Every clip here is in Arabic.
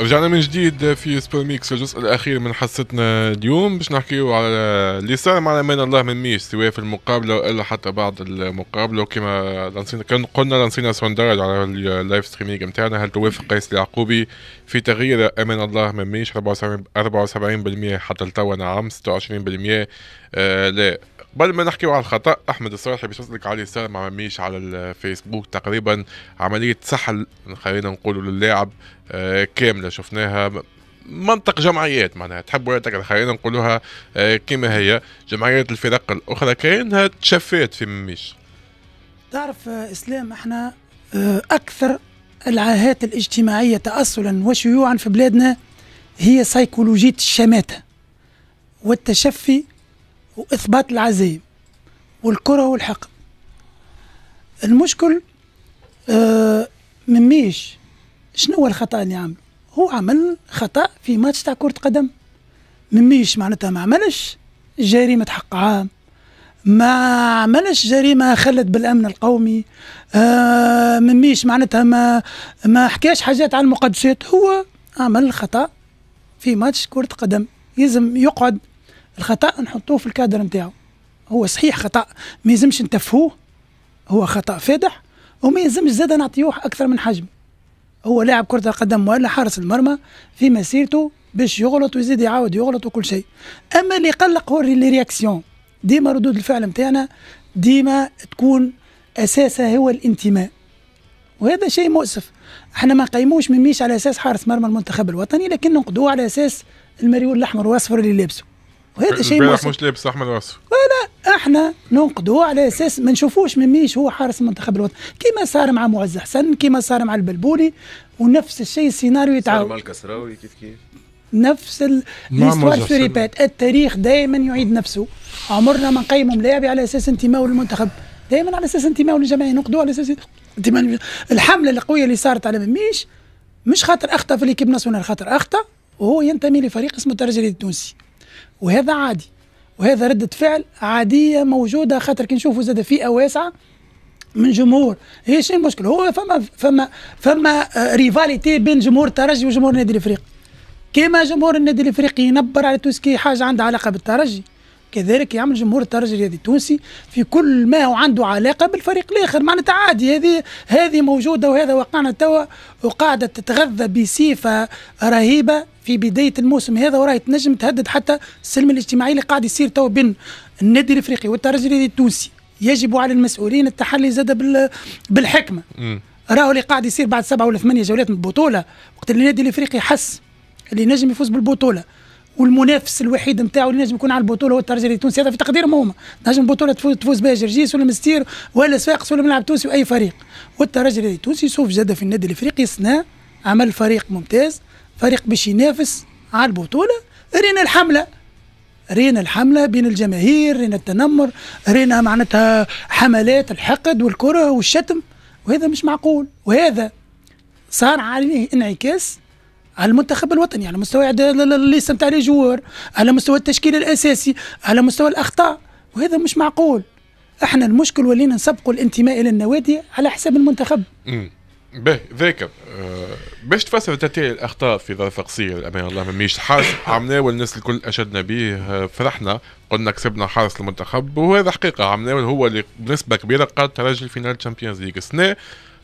رجعنا من جديد في سبير ميكس الجزء الاخير من حصتنا اليوم باش نحكيو على اللي صار مع امان الله من ميش سواء في المقابله والا حتى بعد المقابله وكما لانسينا كان قلنا لانسينا سوندرج على اللايف ستريمينغ نتاعنا هل توافق قيس اليعقوبي في تغيير امان الله من ميش 74% حتى لتوا نعم 26% آه لا قبل ما نحكي على الخطا احمد الصالحي باش يسالك على يسار ما عمليش على الفيسبوك تقريبا عمليه سحل خلينا نقولوا للاعب آه كامله شفناها منطق جمعيات معناها تحب ولا تكره خلينا نقولوها آه كما هي جمعيات الفرق الاخرى كانها تشفات في مميش تعرف آه، اسلام احنا آه، اكثر العاهات الاجتماعيه تاصلا وشيوعا في بلادنا هي سيكولوجيه الشماته والتشفي وإثبات العزيمة والكره والحقد المشكل آه مميش شنو هو الخطا اللي عمله هو عمل خطا في ماتش تاع كره قدم مميش معناتها ما عملش جريمه حق عام ما عملش جريمه خلت بالامن القومي آه مميش معناتها ما ما حكاش حاجات على المقدسات هو عمل خطا في ماتش كره قدم يلزم يقعد الخطا نحطوه في الكادر نتاعو هو صحيح خطا ما يلزمش نتفهوه هو خطا فادح وما يلزمش زاد نعطيوه اكثر من حجم هو لاعب كره القدم ولا حارس المرمى في مسيرته باش يغلط ويزيد يعاود يغلط وكل شيء اما اللي يقلق هو لي رياكسيون ديما ردود الفعل نتاعنا ديما تكون اساسها هو الانتماء وهذا شيء مؤسف احنا ما قيموش مميش على اساس حارس مرمى المنتخب الوطني لكن نقدوه على اساس المريول الاحمر واصفر اللي لابسه وهذا شيء مش مش لابس احمد وصف لا احنا ننقدوا على اساس ما نشوفوش ميش هو حارس المنتخب الوطني كما صار مع معز حسن كما صار مع البلبولي ونفس الشيء السيناريو يتعاود مع الكسراوي كيف كيف نفس الاستوار في ريبات التاريخ دائما يعيد نفسه عمرنا ما نقيموا ملاعب على اساس انتمائه للمنتخب دائما على اساس انتمائه للجماهير نقدوه على اساس انتماء الحمله القويه اللي صارت على ميش مش خاطر اخطا في ليكيب ناسيونال خاطر اخطا وهو ينتمي لفريق اسمه الترجي التونسي وهذا عادي وهذا ردة فعل عادية موجودة خاطر كي نشوفوا زاد فئة واسعة من جمهور هي شيء مشكل هو فما فما فما آه، ريفاليتي بين جمهور الترجي وجمهور النادي الافريقي كيما جمهور النادي الافريقي ينبر على توسكي حاجه عندها علاقه بالترجي كذلك يعمل جمهور الترجي الرياضي التونسي في كل ما هو عنده علاقه بالفريق الاخر معناتها عادي هذه هذه موجوده وهذا وقعنا توا وقاعده تتغذى بصفه رهيبه في بدايه الموسم هذا وراهي تنجم تهدد حتى السلم الاجتماعي اللي قاعد يصير توا بين النادي الافريقي والترجي الرياضي التونسي يجب على المسؤولين التحلي زاد بالحكمه راهو اللي قاعد يصير بعد سبعه ولا ثمانيه جولات من البطوله وقت النادي الافريقي حس اللي نجم يفوز بالبطوله والمنافس الوحيد نتاعو اللي نجم يكون على البطوله هو الترجي التونسي هذا في تقديرهم هما نجم البطوله تفوز, تفوز بها جرجيس ولا مستير ولا صفاقس ولا ملعب تونسي واي فريق والترجي التونسي شوف جده في النادي الافريقي سنا عمل فريق ممتاز فريق باش ينافس على البطوله رينا الحمله رينا الحملة بين الجماهير رينا التنمر رينا معناتها حملات الحقد والكره والشتم وهذا مش معقول وهذا صار عليه انعكاس المنتخب الوطني على مستوى اللي يستمتع لي الجوار على مستوى التشكيل الاساسي على مستوى الاخطاء وهذا مش معقول احنا المشكل ولينا نسبقوا الانتماء الى النوادي على حساب المنتخب باهي ذاك آه، باش تفسر تاتي الاخطاء في ظرف قصير امان الله مانيش عم ناول الناس الكل اشدنا به آه، فرحنا قلنا كسبنا حارس المنتخب وهذا حقيقه ناول هو اللي بنسبه كبيره قاد ترجي الفينال تشامبيونز ليغ السنه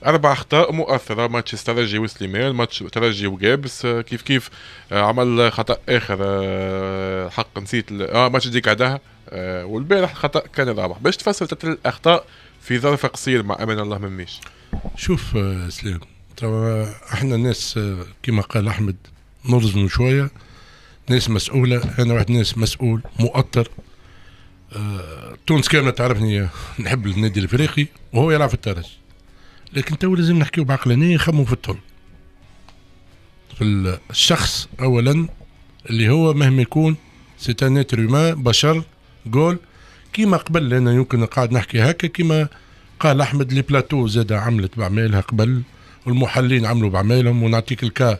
اربع اخطاء مؤثره ماتش الترجي وسليمان ماتش ترجي وجابس آه، كيف كيف عمل خطا اخر حق نسيت اه ماتش ديك عداها والبارح خطا كان رابح باش تفسر الاخطاء في ظرف قصير مع امان الله مميش شوف آه، سليم توا احنا ناس آه، كما قال احمد نرزن شويه ناس مسؤوله انا واحد ناس مسؤول مؤطر أه تونس كامله تعرفني آه، نحب النادي الافريقي وهو يلعب في الترج لكن تو لازم نحكيو بعقلانيه يخموا في الطول في الشخص اولا اللي هو مهما يكون سي ان بشر جول كيما قبل انا يمكن قاعد نحكي هكا كيما قال احمد لي بلاتو زاد عملت بعمالها قبل والمحلين عملوا بعمالهم ونعطيك الكا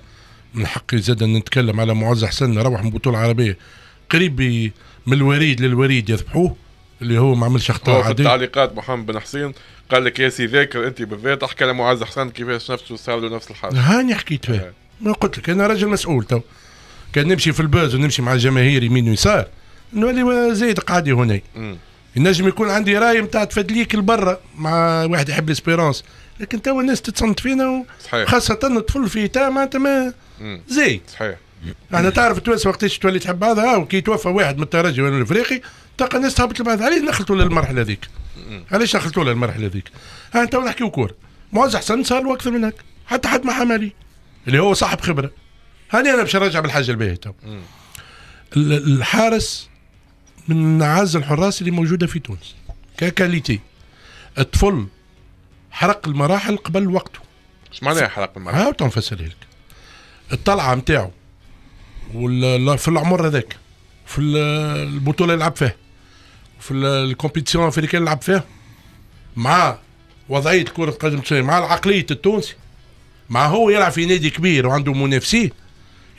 من حقي زاد نتكلم على معز حسن روح من البطوله العربيه قريب من الوريد للوريد يذبحوه اللي هو ما عملش اخطاء عادي في التعليقات محمد بن حسين قال لك يا سي ذاكر انت بالذات احكي لمعز حسن كيفاش نفسه صار له نفس الحاجه هاني حكيت فيه آه. ما قلت لك انا راجل مسؤول تو كان نمشي في الباز ونمشي مع الجماهير يمين ويسار نولي زايد قاعد هنا م. ينجم يكون عندي راي نتاع تفادليك لبرا مع واحد يحب ليسبيرونس لكن توا الناس تتصنت فينا صحيح خاصة الطفل في تاع معناتها ما زي صحيح احنا تعرف تونس وقتاش تولي تحب بعضها وكي توفى واحد من الترجي ولا الافريقي تلقى الناس تهبط لبعضها علاش دخلتوا للمرحلة هذيك؟ علاش دخلتوا للمرحلة هذيك؟ ها توا نحكيو كورة معز حسن صار له اكثر من هكا حتى حد ما حمالي اللي هو صاحب خبرة هاني انا باش نرجع بالحاجة الباهية الحارس من اعز الحراس اللي موجوده في تونس ككاليتي الطفل حرق المراحل قبل وقته اش معنى حرق المراحل؟ ها تنفسر لك الطلعه نتاعو في العمر هذاك في البطوله اللي لعب فيها في الكومبيتيسيون الافريكان اللي لعب فيها مع وضعيه كره القدم التونسيه مع العقليه التونسي مع هو يلعب في نادي كبير وعنده منافسيه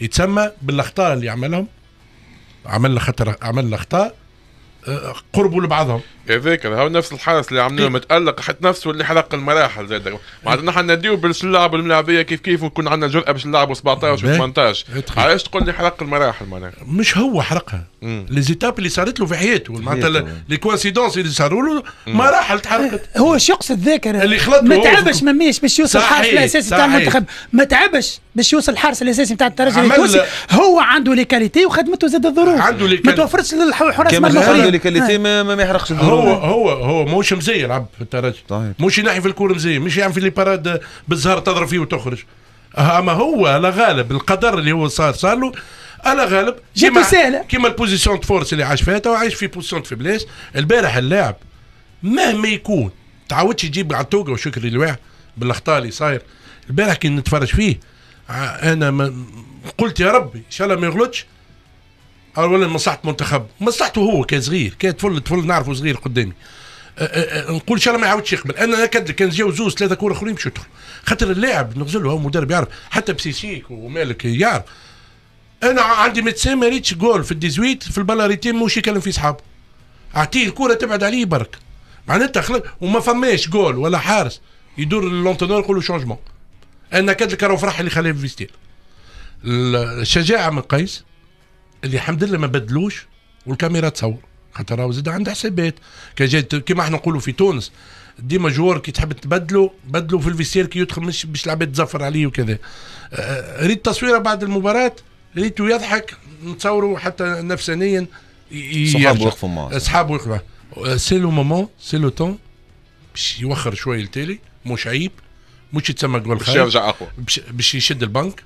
يتسمى بالاخطاء اللي عملهم عملنا خطر عملنا اخطاء آه، قربوا لبعضهم هذاك هو نفس الحارس اللي عملنا إيه. متالق حتى نفسه اللي حلق المراحل زاد معناتها نحن نديو باش نلعبوا الملاعبيه كيف كيف ونكون عندنا جرأه باش نلعبوا 17 و18 علاش تقول لي حلق المراحل معناها مش هو حرقها لي زيتاب اللي صارت له في حياته معناتها لي كوانسيدونس اللي صاروا له مراحل تحركت هو شو يقصد ذاكر اللي خلط ما تعبش ما ميش باش يوصل الحارس الاساسي تاع المنتخب ما تعبش باش يوصل الحارس الاساسي تاع الترجي التونسي هو عنده لي كاليتي وخدمته زاد الظروف عنده لي ما توفرتش للحراس مرمى عنده لي كاليتي ما يحرقش الظروف هو هو هو موش مزي يلعب في الترجي موش ينحي في الكور مزي مش يعمل في لي باراد بالزهر تضرب فيه وتخرج اما هو على غالب القدر اللي هو صار صار له على غالب جيت سهله كيما البوزيسيون فورس اللي عاش فيها تو عايش في بوزيسيون فيبليس البارح اللاعب مهما يكون تعودش يجيب على التوقع وشكر لواحد بالاخطاء اللي صاير البارح كي نتفرج فيه انا ما قلت يا ربي ان شاء الله ما يغلطش اولا مصلحه منتخب مصلحته هو كصغير كطفل طفل نعرفه صغير قدامي أه، أه، أه، نقول ان شاء الله ما يعاودش يقبل انا اكد كان جاو زوز ثلاثه كور اخرين مش خاطر اللاعب نغزله هو مدرب يعرف حتى بسيسيك ومالك يعرف انا عندي ميتسان ما ريتش جول في الديزويت في البلاريتين موش يكلم في صحابه اعطيه الكره تبعد عليه برك معناتها خلق وما فماش جول ولا حارس يدور لونتونور يقول له شونجمون انا كاد الكارو فرح اللي خلاه في فيستير الشجاعه من قيس اللي الحمد لله ما بدلوش والكاميرا تصور خاطر راهو زاد عنده حسابات كيما احنا نقولوا في تونس ديما جوار كي تحب تبدلو بدلو في الفيستير كي يدخل مش باش العباد تزفر عليه وكذا أه، أه، ريت تصويره بعد المباراه ريتو يضحك نتصوروا حتى نفسانيا صحابه وقفوا معاه اصحابه وقفوا سي لو مومون سي لو تون باش يوخر شويه التالي مش عيب مش يتسمى جول باش يرجع اقوى باش يشد البنك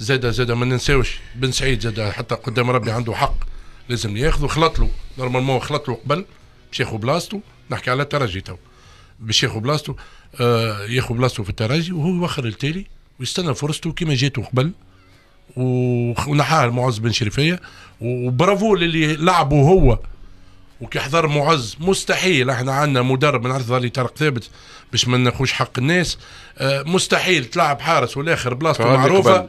زاد زاد ما ننساوش بن سعيد زاد حتى قدام ربي عنده حق لازم ياخذه خلط له نورمالمون خلط له قبل باش ياخذ بلاصته نحكي على الترجي تو باش ياخذ بلاصته آه ياخذ بلاصته في الترجي وهو يوخر التالي ويستنى فرصته كما جاته قبل ونحاها معز بن شريفيه وبرافو للي لعبوا هو وكي حضر معز مستحيل احنا عندنا مدرب من عرض اللي طارق ثابت باش ما ناخوش حق الناس آه، مستحيل تلعب حارس والاخر بلاصته معروفه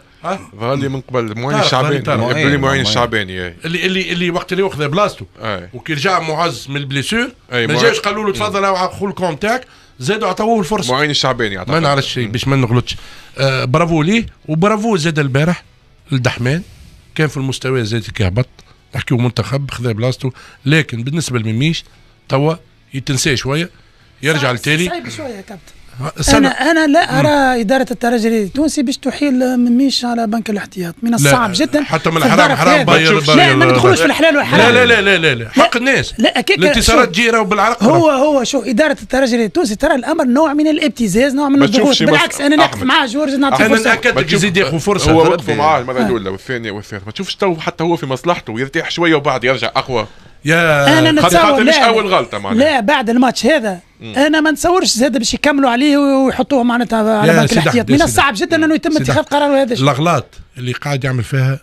ظهر من قبل معين الشعباني معين الشعباني اللي اللي اللي وقت اللي اخذ بلاصته وكي رجع معز من البليسور ما جاش قالوا له تفضل خذ الكون تاعك زادوا عطوه الفرصه معين الشعباني ما نعرفش باش ما نغلطش اه برافو ليه وبرافو زاد البارح الدحمان كان في المستوى الذاتي كهبط نحكيو منتخب خذا بلاصتو لكن بالنسبه لميميش توا يتنسى شويه يرجع لتالي صعيب شويه كابتن سنة. أنا أنا لا أرى م. إدارة الترجي التونسي باش تحيل من ميش على بنك الاحتياط من الصعب جدا حتى من الحرام حرام باير لا ما ندخلوش في الحلال والحرام لا لا لا لا, لا. حق الناس لا أكيد الانتصارات جيرة وبالعرق هو هو شو إدارة الترجي التونسي ترى الأمر نوع من الابتزاز نوع من الضغوط بالعكس أنا نقف مع جورج نعطيه فرصة أنا نأكد يزيد ياخذ فرصة هو وقفوا معاه المرة الأولى والثانية والثالثة ما تشوفش تو حتى هو في مصلحته يرتاح شوية وبعد يرجع أقوى يا انا نتصور مش اول غلطه معناها لا بعد الماتش هذا مم. انا ما نتصورش زاد باش يكملوا عليه ويحطوه معناتها على بنك الاحتياط من الصعب جدا انه يتم اتخاذ قرار هذا الاغلاط اللي قاعد يعمل فيها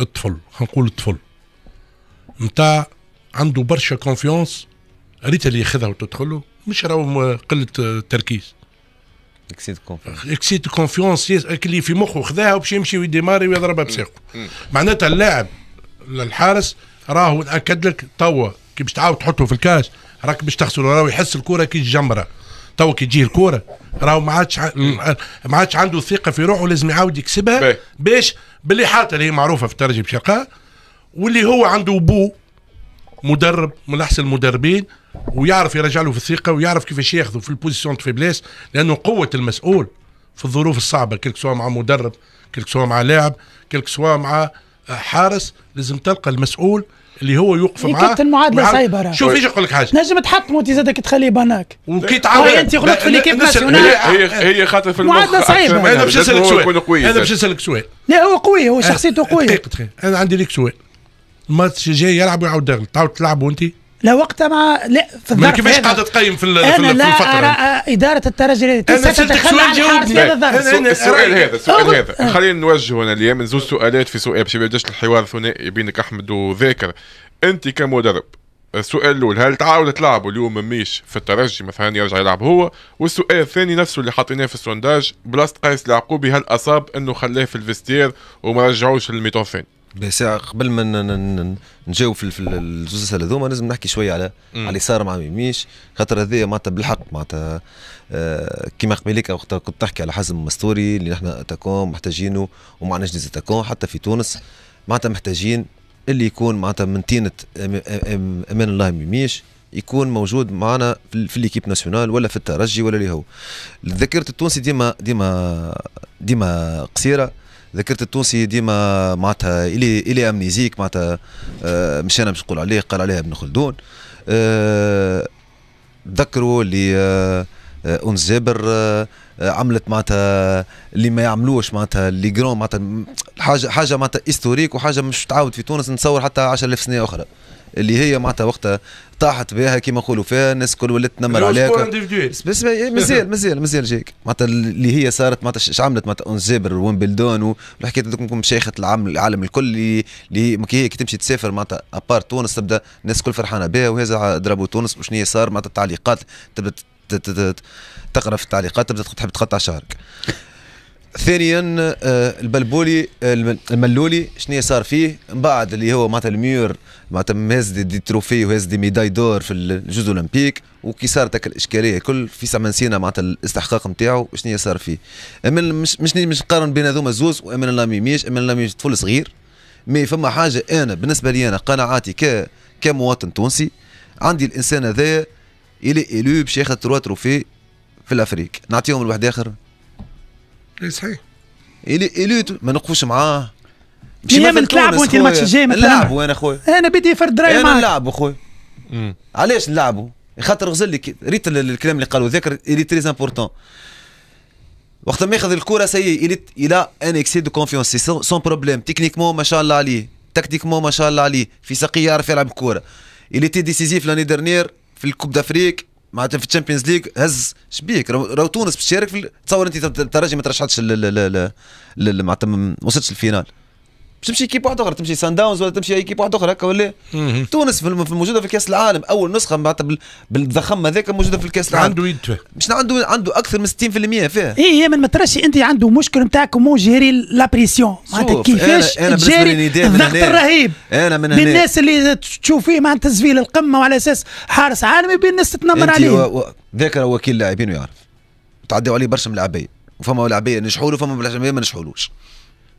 الطفل نقول الطفل نتاع عنده برشا كونفيونس ريت اللي ياخذها وتدخله مش راهو قله تركيز اكسيد كونفيونس اكسيد كونفيونس اللي في مخه خذاها وباش يمشي ويديماري ويضربها بساقه معناتها اللاعب الحارس راهو ناكد لك توا كي باش تعاود تحطه في الكاش راك باش تغسله راهو يحس الكره كي الجمره توا كي تجيه الكوره راهو ما عادش ما عادش عنده ثقه في روحه لازم يعاود يكسبها باش باللي حاطه اللي هي معروفه في الترجي بشقاء واللي هو عنده بو مدرب من احسن المدربين ويعرف يرجع له في الثقه ويعرف كيفاش ياخذه في البوزيسيون في بلاس لانه قوه المسؤول في الظروف الصعبه كلك سواء مع مدرب كلك سواء مع لاعب كلك سواء مع حارس لازم تلقى المسؤول اللي هو يوقف معاه كابتن معادله صعيبه شوف ايش نقول لك حاجه نجم تحط موتي زادك تخليه بناك وكي تعاود انت غلطت في ليكيب ناسيونال هي هي خاطر في المخ معادله صعيبه انا باش نسالك سؤال انا باش نسالك سؤال لا هو قوي هو شخصيته قويه دقيقه انا عندي ليك سؤال الماتش جاي يلعب ويعاود تعاود تلعبوا انت لا وقت مع لا في الظرف كيفاش قاعده تقيم في, أنا لا ارى اداره الترجي ستتخلى عن في هذا الظرف السؤال هذا السؤال هذا آه. خلينا نوجهه انا اليوم من زوج سؤالات في سؤال باش ما يبداش الحوار الثنائي بينك احمد وذاكر انت كمدرب السؤال الاول هل تعاود تلعبوا اليوم ميش في الترجي مثلا يرجع يلعب هو والسؤال الثاني نفسه اللي حطيناه في السونداج بلاصه قيس العقوبي هل اصاب انه خلاه في الفيستير وما رجعوش للميتون الثاني ساعة قبل ما نجاو في الجزء هذوما لازم نحكي شويه على مم. على اللي صار مع ميميش خاطر هذايا معناتها بالحق معناتها آه كيما قبيليك وقت كنت تحكي على حزم مستوري اللي نحن تكون محتاجينه وما عندناش تكون حتى في تونس معناتها محتاجين اللي يكون معناتها من تينه امان الله ميميش يكون موجود معنا في ليكيب ناسيونال ولا في الترجي ولا اللي هو ذاكره التونسي ديما ديما ديما قصيره ذكرت التونسي ديما معناتها الي الي امنيزيك معناتها آه، مش انا باش نقول عليه قال عليها ابن خلدون تذكروا آه، اللي اون آه، زيبر عملت معناتها اللي ما يعملوش معناتها اللي جرون معناتها حاجه حاجه معناتها هيستوريك وحاجه مش تعاود في تونس نتصور حتى 10000 سنه اخرى اللي هي معناتها وقتها طاحت بها كيما نقولوا فيها الناس الكل ولات تنمر عليها بس إيه، مازال مازال مازال جايك معناتها اللي هي صارت معناتها اش عملت معناتها اون جابر وين بلدون والحكايه هذوك مشايخه العالم العالم الكل اللي هي كي تمشي تسافر معناتها ابار تونس تبدا الناس الكل فرحانه بها وهذا ضربوا تونس وشنو هي صار معناتها التعليقات تبدا تقرا في التعليقات تبدا تحب تقطع شعرك ثانيا البلبولي الملولي شنو صار فيه من بعد اللي هو معناتها الميور معناتها مهز دي تروفي وهز دي ميداي دور في الجوز اولمبيك وكي صارت الاشكاليه كل في سما نسينا معناتها الاستحقاق نتاعو شنو صار فيه اما مش مش نقارن بين هذوما الزوز واما لامي ميش اما لامي طفل صغير مي فما حاجه انا بالنسبه لي انا قناعاتي ك كمواطن تونسي عندي الانسان هذايا الي الو باش ياخذ تروا تروفي في الافريق نعطيهم لواحد اخر اي صحيح اليوتو ما نوقفوش معاه مش ما نلعبوا انت الماتش الجاي نلعبوا انا خويا انا بدي فرد راي معاك انا نلعبوا خويا علاش نلعبوا خاطر غزل لي ريت الكلام اللي قالوا ذاكر الي تري امبورتون وقت ما ياخذ الكره سي الي الى ان اكسي دو كونفيونس سون بروبليم تكنيكمون ما شاء الله عليه تكتيكمون ما شاء الله عليه في ساقيه يعرف يلعب كوره الي تي ديسيزيف لاني ديرنيير في الكوب دافريك معناتها في الشامبيونز ليغ هز شبيك راهو تونس باش تشارك تصور انت الترجي ما ترشحتش معناتها ما وصلتش للفينال تمشي كيب واحده اخرى تمشي سان داونز ولا تمشي اي كيب واحده اخرى هكا ولا تونس في موجوده في كاس العالم اول نسخه معناتها بالضخم هذاك موجوده في كاس العالم عنده يد مش عنده عنده اكثر من 60% فيها اي هي إيه، ما نمترش انت عنده مشكل نتاع كومون جيري لا بريسيون معناتها كيفاش أنا, أنا تجاري الضغط الرهيب انا من بين الناس اللي تشوف فيه معناتها زفيل القمه وعلى اساس حارس عالمي بين الناس تتنمر عليه ذاك وكيل لاعبين ويعرف تعديوا عليه برشا من العبيه وفما لعبيه نجحوا له وفما لعبيه ما نجحولوش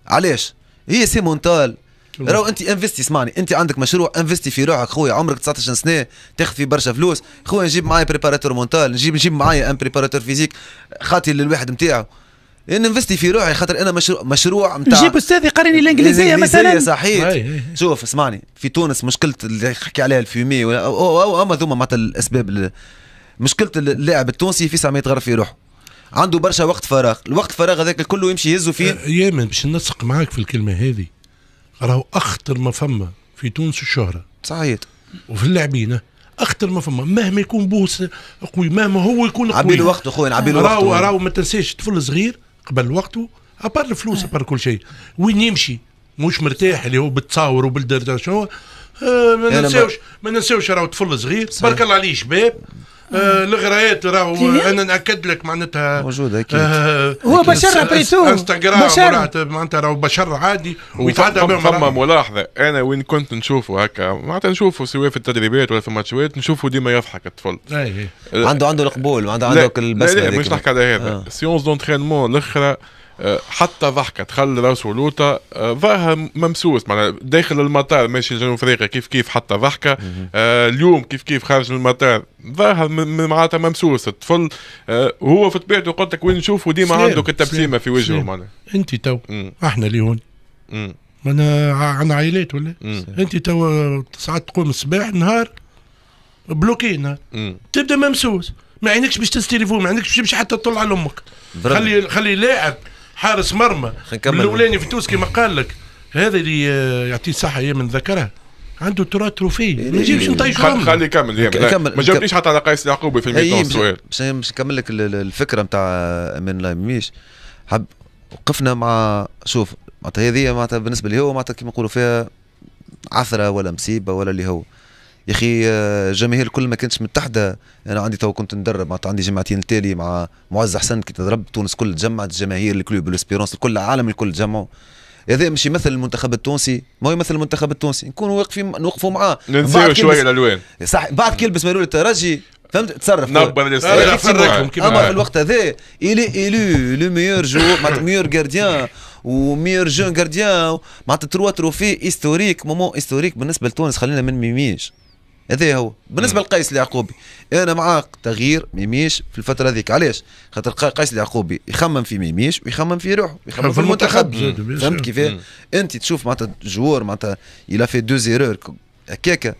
علاش؟ هي سي مونتال راهو انت انفستي اسمعني انت عندك مشروع انفستي في روحك خويا عمرك 19 سنه تاخذ فيه برشا فلوس خويا نجيب معايا بريباراتور مونتال نجيب نجيب معايا ان بريباراتور فيزيك خاطي للواحد نتاعو ان انفستي في روحي خاطر انا مشروع مشروع نتاع نجيب استاذ يقرني الانجليزيه مثلا صحيح شوف اسمعني في تونس مشكله اللي يحكي عليها الفيومي او, أو, أو, أو اما ذوما معناتها الاسباب مشكله اللاعب التونسي في ساعه ما يتغرف في روحه عنده برشا وقت فراغ الوقت فراغ هذاك كله يمشي يهزوا فيه آه، يامن باش نسق معاك في الكلمه هذه راهو اخطر ما فما في تونس الشهره صحيح وفي اللاعبين اخطر ما فما مهما يكون بوس قوي مهما هو يكون قوي عبيل وقته خويا عبيل وقته راهو راهو ما تنساش طفل صغير قبل وقته ابار الفلوس ابار كل شيء وين يمشي مش مرتاح اللي هو بالتصاور وبالدردشه آه ما ننساوش ما ننساوش راهو طفل صغير بارك الله عليه شباب آه، الغرايات راهو انا ناكد لك معناتها موجود اكيد آه هو بشر بريتو انستغرام معناتها راهو بشر عادي ويتعدى بهم فما ملاحظه انا وين كنت نشوفه هكا معناتها نشوفه سواء في التدريبات ولا في الماتشات نشوفه ديما يضحك الطفل إيه، إيه. عنده عنده القبول عنده عنده البسمه لا لا مش نحكي على هذا آه. سيونس دونترينمون الاخرى آه، حتى ضحكه تخلي راسه لوطا آه، ظاهر ممسوس معناها داخل المطار ماشي جنوب افريقيا كيف كيف حتى ضحكه آه، اليوم كيف كيف خارج المطار ظاهر معناتها ممسوس الطفل وهو في طبيعته قلت لك وين نشوفه ديما عنده التبسيمه في وجهه معناها انت تو احنا اللي هون انا عندنا عائلات ولا انت تو ساعات تقوم الصباح نهار بلوكينا تبدا ممسوس ما عينكش باش تستلفون ما عندكش باش حتى تطلع لامك خلي خلي لاعب حارس مرمى الاولاني في تونس كما قال لك هذا اللي آه، يعطيه الصحه هي من ذكرها عنده تراث تروفي إيه، ما نجيبش نطيشوا خليه يكمل ما جاوبنيش حتى على قيس يعقوبي في الميتون السؤال باش نكمل لك الفكره نتاع من لا ميش حب وقفنا مع شوف معناتها هذه معناتها بالنسبه لي هو معناتها كيما نقولوا فيها عثره ولا مصيبه ولا اللي هو يا اخي الجماهير آه، الكل ما كانتش متحده انا عندي تو كنت ندرب معناتها عندي جمعتين التالي مع معز حسن كي تضرب تونس كل تجمعت الجماهير الكلوب الاسبيرونس الكل العالم الكل تجمعوا هذا مش يمثل المنتخب التونسي ما هو يمثل المنتخب التونسي نكونوا واقفين نوقفوا معاه ننسيو شويه الالوان صح بعد كي يلبس مالول الترجي فهمت تصرف اما في الوقت هذا الي الو لو ميور جو معناتها ميور جارديان وميور جون جارديان معناتها تروا تروفي هيستوريك مومون هيستوريك بالنسبه لتونس خلينا ما نميميش هذا هو بالنسبه لقيس اليعقوبي انا معاك تغيير ميميش في الفتره هذيك علاش خاطر قيس اليعقوبي يخمم في ميميش ويخمم في روحه يخمم في المنتخب فهمت كيف انت تشوف معناتها جوار معناتها يلا في دو زيرور هكاكا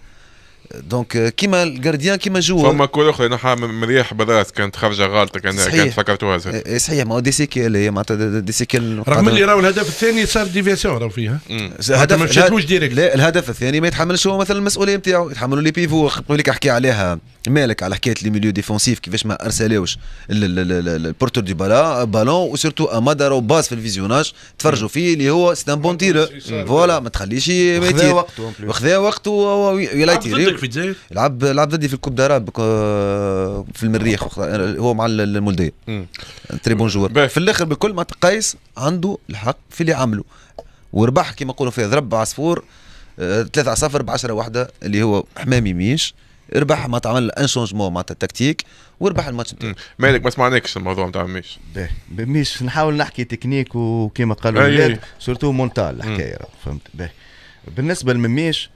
دونك آه، كيما الجارديان كيما جوا فما كل اخرى نحا مريح بدراس كانت خارجه غالطه كان كانت فكرتوها إيه، إيه، صحيح ما هو دي سيكيل هي إيه، معناتها دي سيكيل رغم اللي راهو الهدف الثاني صار ديفياسيون راهو فيها الهدف ما مشاتلوش ديريكت لا الهدف الثاني ما يتحملش هو مثلا المسؤوليه نتاعو يتحملوا لي بيفو قبل لك احكي عليها مالك على حكايه لي ميليو ديفونسيف كيفاش ما ارسلوش البورتور دي بالا بالون وسيرتو امادا راهو باز في الفيزيوناج تفرجوا فيه اللي هو سي ان بون تيرو فوالا ما تخليش خذا وقته خذا وقته ولا يتيري لعب لعب ضدي في الكوب داراب في المريخ هو مع المولديه تري بون جوار في الاخر بكل ما قيس عنده الحق في اللي عمله وربح كما نقولوا فيه ضرب عصفور 3 آه، صفر ب 10 واحده اللي هو حمامي ميش ربح ما تعمل ان شونجمون معناتها تكتيك وربح الماتش نتاعك مالك ما سمعناكش الموضوع نتاع ميش ميش نحاول نحكي تكنيك وكما قالوا الولاد سورتو مونتال الحكايه فهمت باهي بالنسبه لمميش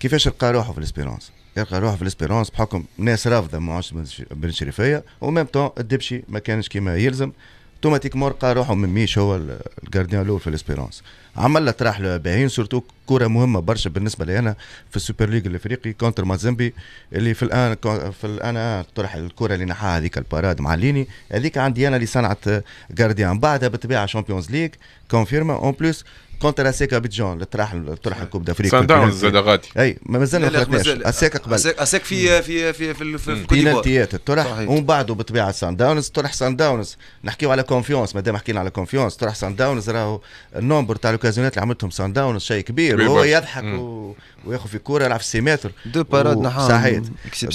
كيفاش لقى روحه في الاسبيرونس يلقى روحه في الاسبيرونس بحكم ناس رافضه معاش بن شريفيه وميم طون الدبشي ما كانش كما يلزم اوتوماتيكمون لقى روحه مميش هو الجارديان الاول في الاسبيرونس عمل راح طرح له باهين سورتو كره مهمه برشا بالنسبه لي انا في السوبر ليج الافريقي كونتر مازيمبي اللي في الان في الان طرح الكره اللي نحاها هذيك الباراد مع ليني هذيك عندي انا اللي صنعت جارديان بعدها بالطبيعه شامبيونز ليج كونفيرما اون بليس كونتر اسيكا بيتجون اللي طرح طرح الكوب دافريكا سان داونز زاد غادي اي مازال مازلنا ما طرحناش اسيكا قبل اسيك في في في في, في البينالتيات طرح ومن بعده بالطبيعه سان داونز طرح سان داونز نحكيو على كونفيونس مادام حكينا على كونفيونس طرح سان داونز راهو النومبر تاع الاوكازيونات اللي عملتهم سان داونز شيء كبير وهو يضحك و... وياخذ في كوره يلعب في 6 متر دو باراد نحن صحيح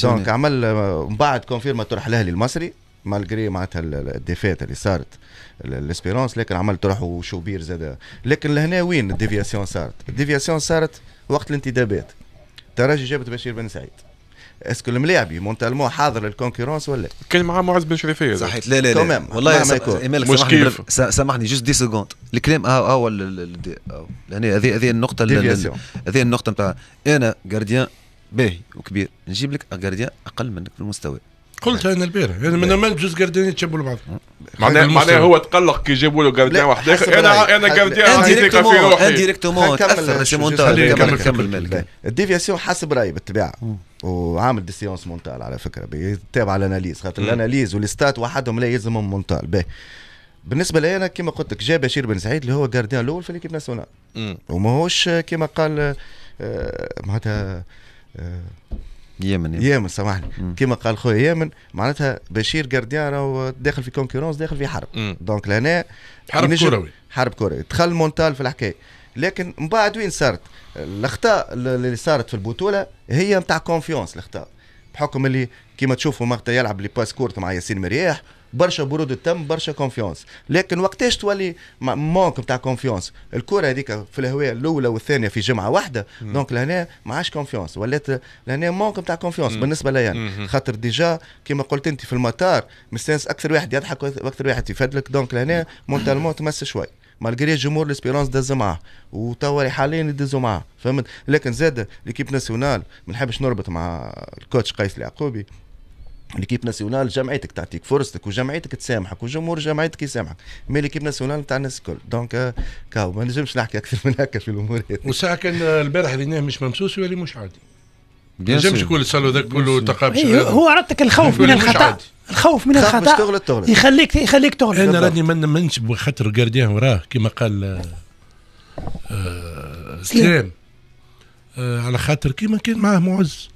دونك عمل من آه، بعد كونفيرما تروح الاهلي المصري مالغري معناتها الديفيت اللي صارت الاسبيرونس لكن عمل تروح وشوبير زاد لكن لهنا وين الديفياسيون صارت؟ الديفياسيون صارت وقت الانتدابات الترجي جابت بشير بن سعيد اسكو الملاعبي مونتالمون حاضر للكونكورونس ولا كان معاه معز بن شريفيه صحيح لا لا لا والله ما يكون مش سامحني جوست دي سكوند الكلام اه آه،, اه يعني هذه هذه النقطه هذه النقطه نتاع انا جارديان باهي وكبير نجيب لك جارديان اقل منك في المستوى قلت انا البارح يعني انا ما جوز جاردين يتشابوا لبعض معناها معناها هو تقلق كي جابوا له جاردين واحد اخر انا انا جاردين عندي ثقه في روحي انديريكتومون تاثر مونتال كمل كمل الديفياسيون حسب رايي بالطبيعه وعامل دي سيونس مونتال على فكره تابع الاناليز خاطر الاناليز والستات وحدهم لا يلزمهم مونتال باهي بالنسبه لي انا كما قلت لك جا بشير بن سعيد اللي هو جارديان الاول في ليكيب ناسيونال وماهوش كما قال آه، معناتها آه، يمن يمن, يمن سامحني كما قال خويا يمن معناتها بشير جارديان راهو داخل في كونكورونس داخل في حرب دونك لهنا حرب كروي حرب كروي دخل مونتال في الحكايه لكن من بعد وين صارت الاخطاء اللي صارت في البطوله هي نتاع كونفيونس الاخطاء بحكم اللي كما تشوفوا مقطع يلعب لي باس كورت مع ياسين مرياح برشا برود التم برشا كونفيونس لكن وقتاش تولي مونك نتاع كونفيونس الكره هذيك في الهواء الاولى والثانيه في جمعه واحده دونك لهنا ما عادش كونفيونس ولات لهنا مونك نتاع كونفيونس بالنسبه لي يعني. خاطر ديجا كما قلت انت في المطار مستانس اكثر واحد يضحك واكثر واحد يفدلك دونك لهنا مونتالمون تمس شوي مالغري جمهور ليسبيرونس داز معاه وتوا حاليا يدزوا معاه فهمت لكن زاد ليكيب ناسيونال ما نحبش نربط مع الكوتش قيس العقوبي ليكيب ناسيونال جمعيتك تعطيك فرصتك وجمعيتك تسامحك وجمهور جمعيتك يسامحك مي ليكيب ناسيونال تاع الناس الكل دونك كاو ما نجمش نحكي اكثر من هكا في الامور هذه وساعه كان البارح اللي نعم مش ممسوس ولا مش عادي ما نجمش نقول صار ذاك كله تقابش إيه، هو عطك الخوف من الخطا الخوف من الخطا تغلط تغلط يخليك يخليك تغلط انا راني ما نمنش بخاطر جارديان وراه كما قال آه، آه، سلام آه، على خاطر كيما كان معاه معز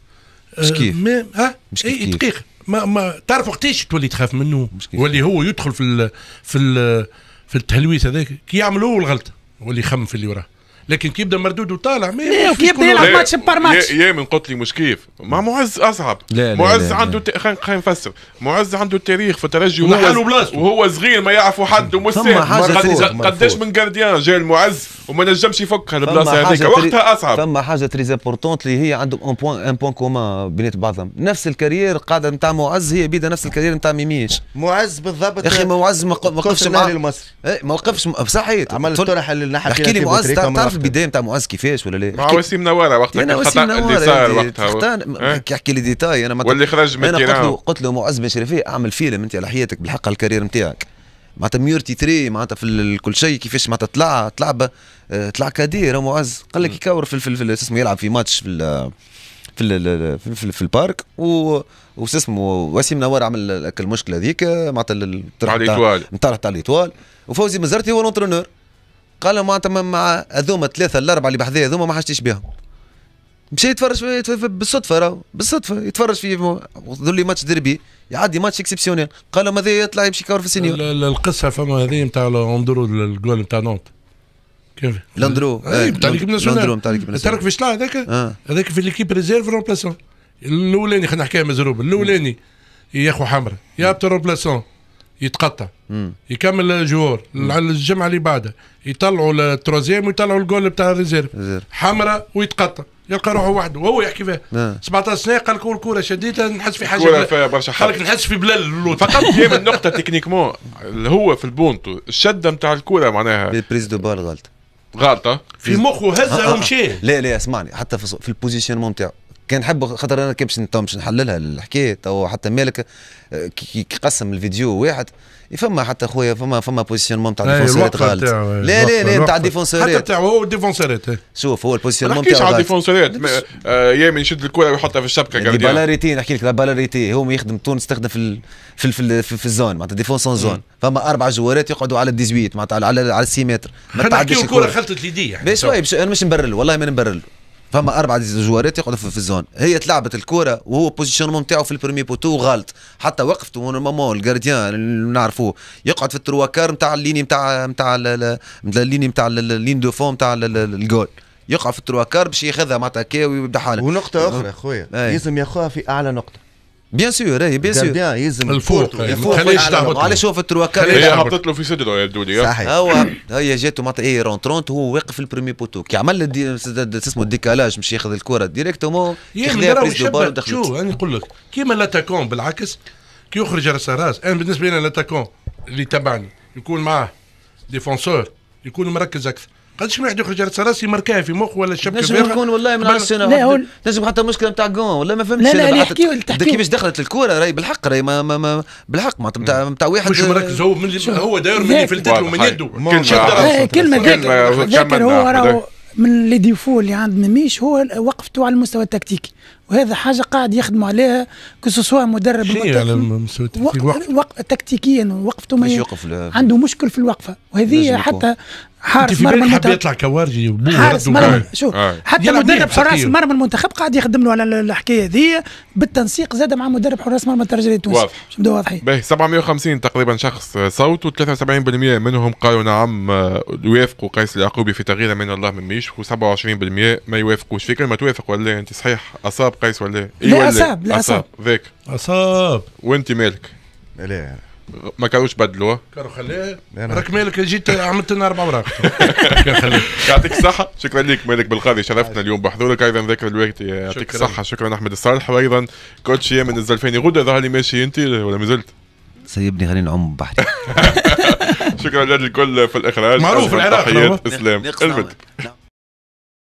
مسكيف ما ها إيه، دقيقه ما ما تعرف وقتاش تولي تخاف منه واللي هو يدخل في ال في ال في التهلويس هذاك كي يعمل الغلطه واللي يخمم في اللي وراه لكن كيبدا مردود وطالع ما يبدا يلعب ماتش بار ماتش يا من قلت لي مش كيف مع معز اصعب لا لا معز لا عنده خلينا نفسر معز عنده تاريخ في الترجي وهو وهو صغير ما يعرفوا حد ومستاهل قداش من جارديان جا المعز وما نجمش يفك البلاصه هذيك وقتها اصعب ثم حاجه تري امبورتونت اللي هي عندهم ان بوان ان بوان كومان بينات بعضهم نفس الكارير قاعده نتاع معز هي بيدا نفس الكارير نتاع ميميش معز بالضبط يا اخي معز ما وقفش مع المصري إيه، ما وقفش صحيح عمل طرح للناحيه احكي لي معز تعرف عارف البدايه نتاع معز كيفاش ولا لا مع وسيم نواره وقتها انا وسيم اللي صار وقتها يحكي لي ديتاي انا ما واللي خرج من انا قلت له قلت له معز بن شريفي اعمل فيلم انت على حياتك بالحق الكارير نتاعك معناتها ميورتي تري معناتها في كل شيء كيفاش معناتها طلع طلع آه، طلع كادير معز قال لك يكور في, في, اسمه يلعب في ماتش في في ال في, في البارك و وش اسمه وسيم نوار عمل المشكله هذيك معناتها الطرح نتاع الاطوال نتاع الاطوال وفوزي مزرتي هو الانترونور قال معناتها آه، مع هذوما الثلاثه الاربعه اللي بحذايا هذوما ما حاجتيش بهم مشى يتفرج بالصدفه راهو بالصدفه يتفرج في ذولي ماتش ديربي يعدي ماتش اكسبسيونيل قالوا ماذا يطلع يمشي كور في السينيور القصه فما هذه نتاع اندرو الجول نتاع نونت كيف لاندرو نتاع إيه، آه، ليكيب ناسيونال لاندرو نتاع ليكيب ناسيونال تعرف كيفاش طلع هذاك آه. هذاك في ليكيب ريزيرف رومبلاسون الاولاني خلينا نحكيها مزروب الاولاني يا اخو حمرا يا رومبلاسون يتقطع مم. يكمل الجوار الجمعه اللي بعدها يطلعوا التروزيام ويطلعوا الجول بتاع الريزيرف حمراء ويتقطع يلقى روحه وحده وهو يحكي فيها 17 نعم. سنه قال لك الكره شديتها نحس في حاجه برشا حاجه قال لك نحس في بلال فقط هي من نقطه تكنيكمون هو في البونتو الشده نتاع الكره معناها بريز دو بال غلطه غلطه في مخه هزها آه، ومشى آه، آه. لا لا اسمعني حتى في, في البوزيشنمون نتاعو كان نحب خاطر انا كيفاش باش باش نحللها الحكايه تو حتى مالك كي قسم الفيديو واحد فما حتى خويا فما فما بوزيسيونمون تاع ديفونسورات غلط لا لا لا تاع الديفونسورات حتى تاعو هو الديفونسورات إيه. شوف هو البوزيسيونمون تاعو على يا من آه، يشد الكره ويحطها في الشبكه كارديان يعني بالاريتي نحكي لك بالاريتي هو يخدم تونس تخدم في في في, في, في الزون معناتها ديفونس زون فما اربع جوارات يقعدوا على 18 معناتها على على 6 متر ما تعديش الكره خلطت اليديه باش انا مش نبرر والله ما نبرر فما اربعه جوارات يقعدوا في الزون هي تلعبت الكره وهو بوزيشن نتاعو في البريمي بوتو غلط حتى وقفته نورمالمون الجارديان اللي نعرفوه يقعد في التروا كار نتاع الليني نتاع نتاع الليني نتاع اللين دو فون نتاع الجول يقع في التروا كار باش ياخذها معناتها كاوي ويبدا حاله ونقطه اخرى خويا إيه. لازم ياخذها في اعلى نقطه بيان سور اي بيان سور بيان يلزم الفوق الفوق خليش تهبط علاش هو في التروا هي هبطت له في صدره يا دودي صحيح هو هي جاته معناتها اي رونترونت هو واقف في البريمي بوتو كي عمل اسمه الديكالاج مش ياخذ الكره ديريكتومون ياخذ بريز دو بال شو انا نقول لك كيما لاتاكون بالعكس كي يخرج راس راس انا بالنسبه لي لاتاكون اللي تبعني يكون معاه ديفونسور يكون مركز اكثر قداش ما واحد يخرج على راسي مركان في مخ ولا شبكه لازم يكون والله من السنه لازم حتى مشكله نتاع جون والله ما فهمتش لا لا يحكيو كيفاش دخلت الكوره راهي بالحق راهي ما, ما, ما بالحق معناتها نتاع نتاع واحد مش مركز هو من هو داير من يفلتت له من يده كلمه ذاكر هو راهو من لي ديفو اللي يعني عند ميميش هو وقفته على المستوى التكتيكي وهذا حاجه قاعد يخدم عليها كسوسوا مدرب شيء على المستوى التكتيكي وق... تكتيكيا وقفته ما عنده مشكل في الوقفه وهذه حتى حارس مرمى المنتخب يطلع كوارجي حارس مرمى آه. شوف آه. حتى مدرب حراس مرمى المنتخب قاعد يخدم له على الحكايه هذه بالتنسيق زاد مع مدرب حراس مرمى الترجي التونسي واضح باش واضحين باهي 750 تقريبا شخص صوت و 73% منهم قالوا نعم آه، يوافقوا قيس اليعقوبي في تغيير من الله من ميش و27% ما يوافقوش في ما توافق ولا إيه؟ انت صحيح اصاب قيس ولا إيه, إيه, إيه؟ لا اصاب لا اصاب ذاك اصاب وانت مالك لا ما كانوش بدلوه كانوا خلاه راك مالك جيت عملت لنا اربع اوراق يعطيك الصحه شكرا لك مالك بالقاضي شرفتنا اليوم بحضورك ايضا ذكر الوقت يعطيك الصحه شكرا احمد الصالح وايضا كوتش من الزلفاني غده ظهر لي ماشي انت ولا ما زلت سيبني غني نعوم بحري شكرا للكل في الاخراج معروف العراق تحيات اسلام